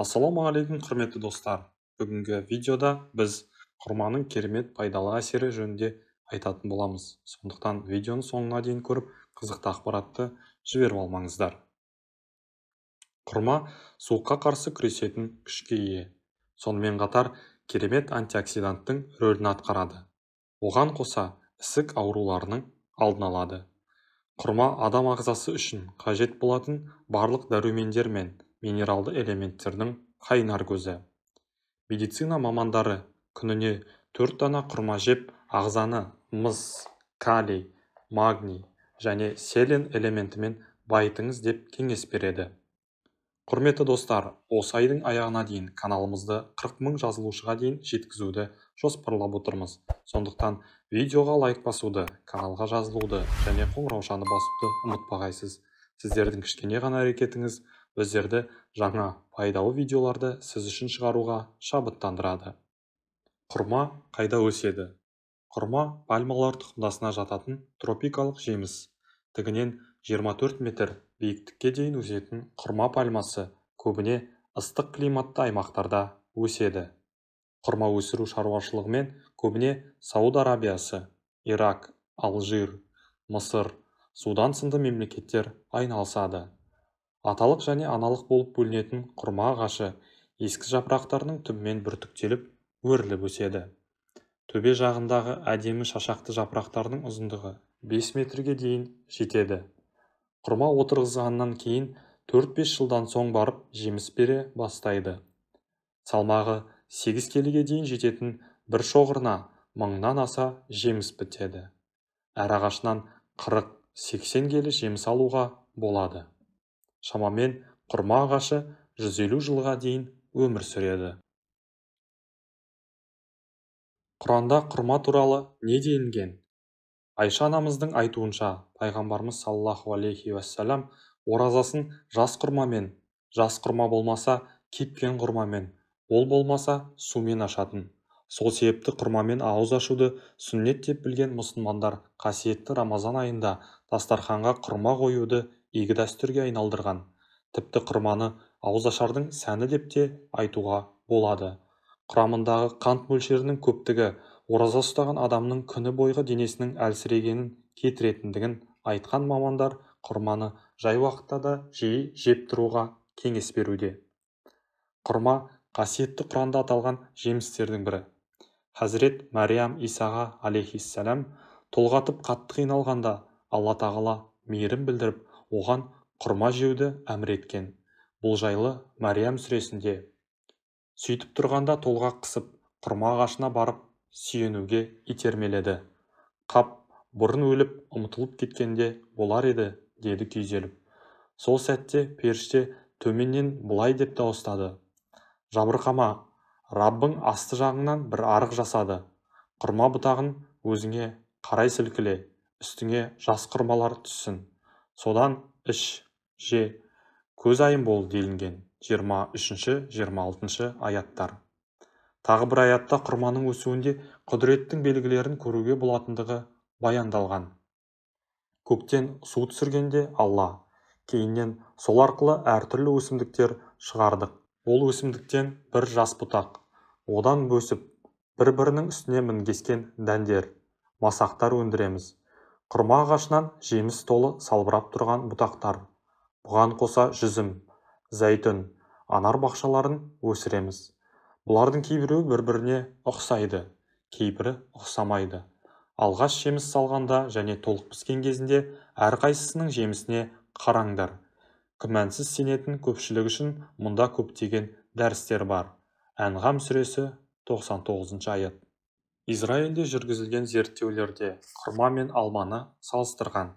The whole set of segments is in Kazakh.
ассалаумағалейкум құрметті достар бүгінгі видеода біз құрманың керемет пайдалы әсері жөнінде айтатын боламыз сондықтан видеоны соңына дейін көріп қызықты ақпаратты жіберіп алмаңыздар құрма суыққа қарсы күресетін күшке ие сонымен қатар керемет антиоксиданттың рөлін атқарады оған қоса ісік ауруларының алдын алады құрма адам ағзасы үшін қажет болатын барлық дәрумендер мен минералды элементтердің қайнар көзі медицина мамандары күніне төрт дана құрма жеп ағзаны мыс калий магний және селен элементімен байытыңыз деп кеңес береді құрметті достар осы айдың аяғына дейін каналымызды 40 мың жазылушыға дейін жеткізуді жоспарлап отырмыз сондықтан видеоға лайк басуды каналға жазылуды және қоңыраушаны басуды ұмытпағайсыз сіздердің кішкене ғана әрекетіңіз біздерді жаңа пайдалы видеоларды сіз үшін шығаруға шабыттандырады құрма қайда өседі құрма пальмалар тұқымдасына жататын тропикалық жеміс тігінен 24 метр биіктікке дейін өсетін құрма пальмасы көбіне ыстық климатты аймақтарда өседі құрма өсіру шаруашылығымен көбіне сауд арабиясы ирак алжир мысыр судан сынды мемлекеттер айналысады аталық және аналық болып бөлінетін құрма ағашы ескі жапырақтарының түбімен бүртіктеліп өріліп өседі төбе жағындағы әдемі шашақты жапырақтардың ұзындығы 5 метрге дейін жетеді құрма отырғызғаннан кейін 4-5 жылдан соң барып жеміс бере бастайды салмағы 8 келіге дейін жететін бір шоғырына мыңнан аса жеміс бітеді әр ағашынан 40-80 келі жеміс алуға болады шамамен құрма ағашы 150 жылға дейін өмір сүреді құранда құрма туралы не делінген айша анамыздың айтуынша пайғамбарымыз саллаллаху алейхи оразасын жас құрмамен жас құрма болмаса кепкен құрмамен ол болмаса сумен ашатын сол себепті құрмамен ауыз ашуды сүннет деп білген мұсылмандар қасиетті рамазан айында дастарханға құрма қоюды игі дәстүрге айналдырған тіпті құрманы ауызашардың сәні деп те айтуға болады құрамындағы қант мөлшерінің көптігі ораза ұстаған адамның күні бойғы денесінің әлсірегенін кетіретіндігін айтқан мамандар құрманы жай уақытта да жиі жеп тұруға кеңес беруде құрма қасиетті құранда аталған жемістердің бірі хазірет мәриям исаға алейхиссалам толғатып қатты қиналғанда алла тағала мейірім білдіріп оған құрма жеуді әмір еткен бұл жайлы мәриям сүресінде сөйтіп тұрғанда толғақ қысып құрма ағашына барып сүйенуге итермеледі қап бұрын өліп ұмытылып кеткенде болар еді деді күйзеліп сол сәтте періште төменнен былай деп дауыстады жабырқама раббың асты жағыңнан бір арық жасады құрма бұтағын өзіңе қарай сілкіле үстіңе жас құрмалар түссін содан іш же көзайым бол делінген жиырма үшінші жиырма аяттар тағы бір аятта құрманың өсуінде құдіреттің белгілерін көруге болатындығы баяндалған көктен су түсіргенде алла кейіннен сол арқылы әртүрлі өсімдіктер шығардық ол өсімдіктен бір жас бұтақ одан өсіп бір бірінің үстіне мінгескен дәндер масақтар өндіреміз құрма ағашынан жеміс толы салбырап тұрған бұтақтар бұған қоса жүзім зәйтүн анар бақшаларын өсіреміз бұлардың кейбіреуі бір біріне ұқсайды кейбірі ұқсамайды алғаш жеміс салғанда және толық піскен кезінде әрқайсысының жемісіне қараңдар күмәнсіз сенетін көпшілік үшін мұнда көптеген дәрістер бар әнғам сүресі 99 аят израильде жүргізілген зерттеулерде құрма мен алманы салыстырған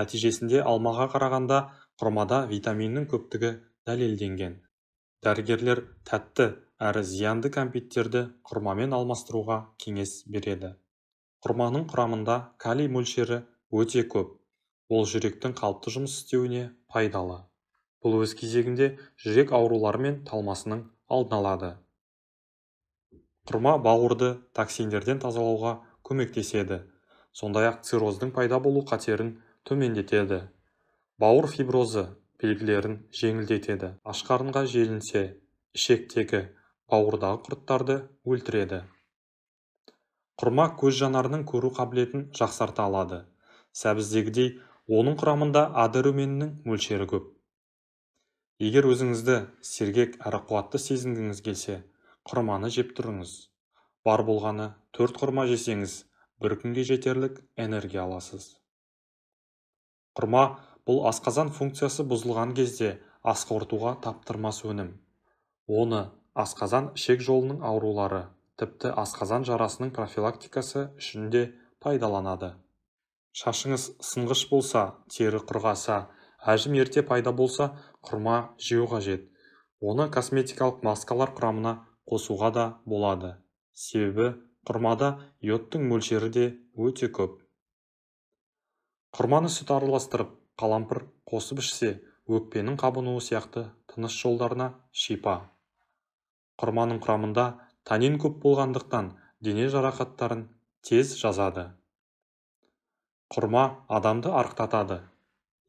нәтижесінде алмаға қарағанда құрмада витаминнің көптігі дәлелденген дәрігерлер тәтті әрі зиянды кәмпиттерді құрмамен алмастыруға кеңес береді құрманың құрамында калий мөлшері өте көп ол жүректің қалыпты жұмыс істеуіне пайдалы бұл өз кезегінде жүрек аурулары мен талмасының алдын алады құрма бауырды токсиндерден тазалауға көмектеседі сондай-ақ цирроздың пайда болу қатерін төмендетеді бауыр фиброзы белгілерін жеңілдетеді ашқарынға желінсе ішектегі бауырдағы құрттарды өлтіреді құрма көз жанарының көру қабілетін жақсарта алады сәбіздегідей оның құрамында а дәруменінің мөлшері көп егер өзіңізді сергек әрі қуатты сезінгіңіз келсе құрманы жеп тұрыңыз бар болғаны төрт құрма жесеңіз бір күнге жетерлік энергия аласыз құрма бұл асқазан функциясы бұзылған кезде асқортуға таптырмас өнім оны асқазан ішек жолының аурулары тіпті асқазан жарасының профилактикасы үшін де пайдаланады шашыңыз сынғыш болса тері құрғаса әжім ерте пайда болса құрма жеу қажет оны косметикалық маскалар құрамына қосуға да болады себебі құрмада йодтың мөлшері де өте көп құрманы сүт араластырып қалампыр қосып ішсе өкпенің қабынуы сияқты тыныс жолдарына шипа құрманың құрамында танин көп болғандықтан дене жарақаттарын тез жазады құрма адамды арықтатады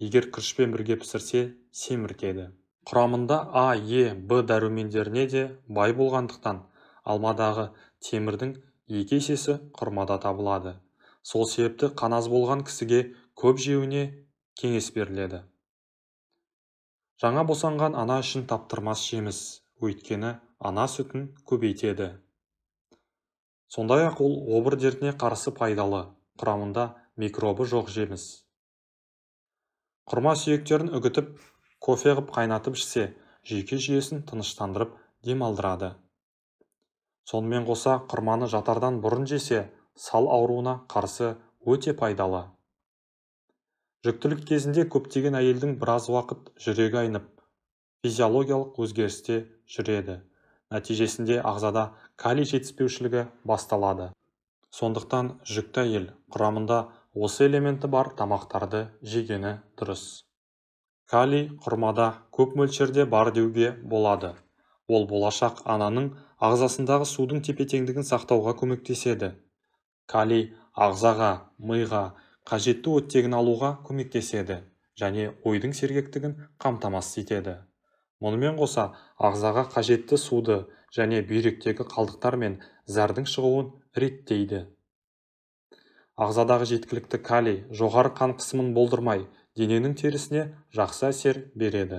егер күрішпен бірге пісірсе семіртеді құрамында а е Б дәрумендеріне де бай болғандықтан алмадағы темірдің екі есесі құрмада табылады сол себепті қаназ болған кісіге көп жеуіне кеңес беріледі жаңа босанған ана үшін таптырмас жеміс өйткені ана сүтін көбейтеді сондай-ақ ол обыр дертіне қарсы пайдалы құрамында микробы жоқ жеміс құрма сүйектерін үгітіп кофе ғып қайнатып ішсе жүйке жүйесін тыныштандырып демалдырады. сонымен қоса құрманы жатардан бұрын жесе сал ауруына қарсы өте пайдалы жүктілік кезінде көптеген әйелдің біраз уақыт жүрегі айнып физиологиялық өзгерісте жүреді нәтижесінде ағзада калий жетіспеушілігі басталады сондықтан жүкті әйел құрамында осы элементі бар тамақтарды жегені дұрыс калий құрмада көп мөлшерде бар деуге болады ол болашақ ананың ағзасындағы судың тепе-теңдігін сақтауға көмектеседі калий ағзаға миға қажетті оттегін алуға көмектеседі және ойдың сергектігін қамтамасыз етеді мұнымен қоса ағзаға қажетті суды және бүйректегі қалдықтар мен зардың шығуын реттейді ағзадағы жеткілікті калий жоғары қан қысымын болдырмай дененің терісіне жақсы әсер береді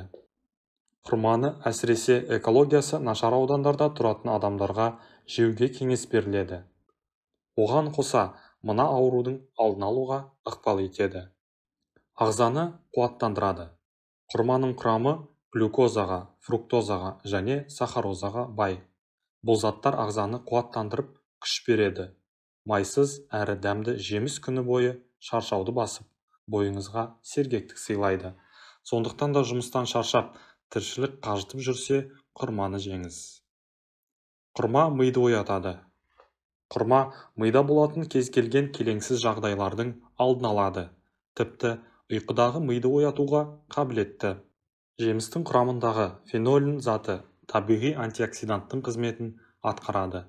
құрманы әсіресе экологиясы нашар аудандарда тұратын адамдарға жеуге кеңес беріледі оған қоса мына аурудың алдын алуға ықпал етеді ағзаны қуаттандырады құрманың құрамы глюкозаға фруктозаға және сахарозаға бай бұл заттар ағзаны қуаттандырып күш береді майсыз әрі дәмді жеміс күні бойы шаршауды басып бойыңызға сергектік сыйлайды сондықтан да жұмыстан шаршап тіршілік қажытып жүрсе құрманы жеңіз құрма миды оятады құрма мида болатын кез келген келеңсіз жағдайлардың алдын алады тіпті ұйқыдағы миды оятуға қабілетті жемістің құрамындағы фенолин заты табиғи антиоксиданттың қызметін атқарады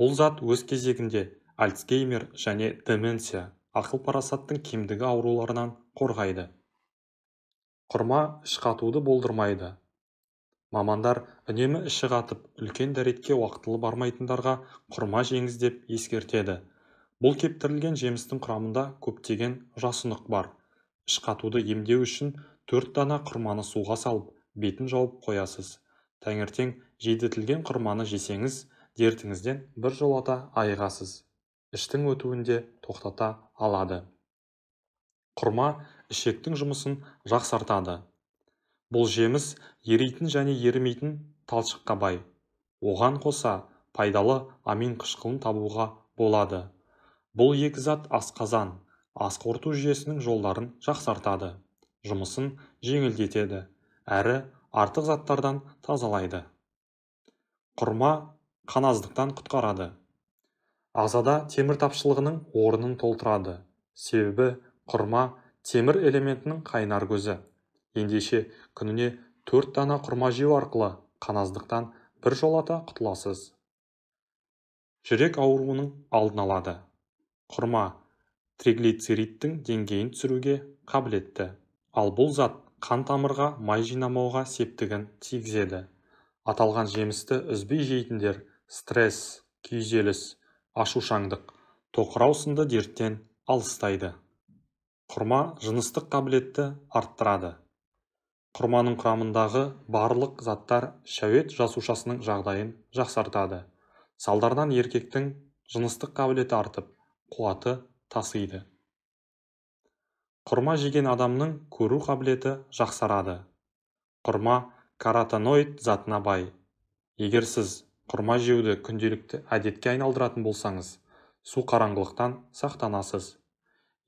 бұл зат өз кезегінде альцгеймер және деменция ақыл парасаттың кемдігі ауруларынан қорғайды құрма ішқатуды болдырмайды мамандар үнемі іші қатып үлкен дәретке уақытылы бармайтындарға құрма жеңіз деп ескертеді бұл кептірілген жемістің құрамында көптеген жасұнық бар ішқатуды емдеу үшін төрт дана құрманы суға салып бетін жауып қоясыз таңертең жейдетілген құрманы жесеңіз дертіңізден біржолата айығасыз іштің өтуінде тоқтата алады құрма ішектің жұмысын жақсартады бұл жеміс еритін және ерімейтін талшыққа бай оған қоса пайдалы амин қышқылын табуға болады бұл екі зат асқазан қорыту жүйесінің жолдарын жақсартады жұмысын жеңілдетеді әрі артық заттардан тазалайды құрма қаназдықтан құтқарады азада темір тапшылығының орнын толтырады себебі құрма темір элементінің қайнар көзі ендеше күніне төрт дана құрма жеу арқылы қаназдықтан бір жолата құтыласыз жүрек ауруының алдын алады құрма триглицеридтің деңгейін түсіруге қабілетті ал бұл зат қан тамырға май жинамауға септігін тигізеді аталған жемісті үзбей жейтіндер стресс күйзеліс ашушаңдық тоқырау сынды дерттен алыстайды құрма жыныстық қабілетті арттырады құрманың құрамындағы барлық заттар шәует жасушасының жағдайын жақсартады салдарынан еркектің жыныстық қабілеті артып қуаты тасиды құрма жеген адамның көру қабілеті жақсарады құрма каратаноид затына бай егер сіз құрма жеуді күнделікті әдетке айналдыратын болсаңыз су қараңғылықтан сақтанасыз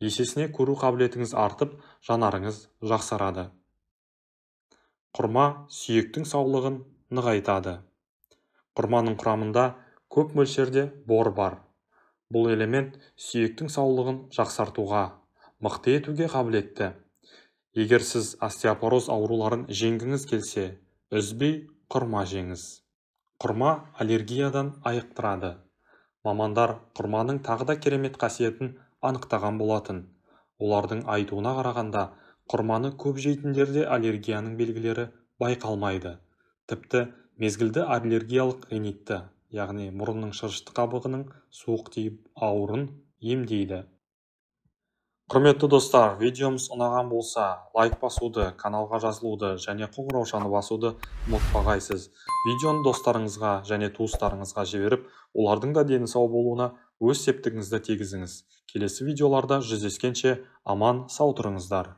есесіне көру қабілетіңіз артып жанарыңыз жақсарады құрма сүйектің саулығын нығайтады құрманың құрамында көп мөлшерде бор бар бұл элемент сүйектің саулығын жақсартуға мықты етуге қабілетті егер сіз остеопороз ауруларын жеңгіңіз келсе үзбей құрма жеңіз құрма аллергиядан айықтырады мамандар құрманың тағы да керемет қасиетін анықтаған болатын олардың айтуына қарағанда құрманы көп жейтіндерде аллергияның белгілері байқалмайды тіпті мезгілді аллергиялық ринитті яғни мұрынның шырышты қабығының суық тиіп ауруын емдейді құрметті достар видеомыз ұнаған болса лайк басуды каналға жазылуды және қоңыраушаны басуды ұмытпағайсыз видеоны достарыңызға және туыстарыңызға жіберіп олардың да дені сау болуына өз септігіңізді тегізіңіз. келесі видеоларда жүздескенше аман сау тұрыңыздар